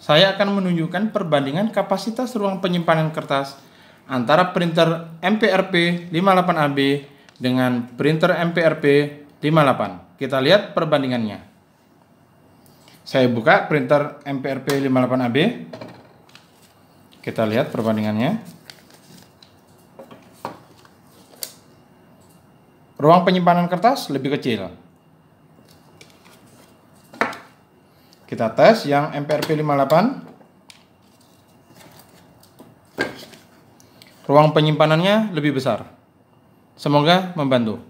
saya akan menunjukkan perbandingan kapasitas ruang penyimpanan kertas antara printer MPRP 58AB dengan printer MPRP 58. Kita lihat perbandingannya. Saya buka printer MPRP 58AB. Kita lihat perbandingannya. Ruang penyimpanan kertas lebih kecil. Kita tes yang MPRP 58. Ruang penyimpanannya lebih besar. Semoga membantu.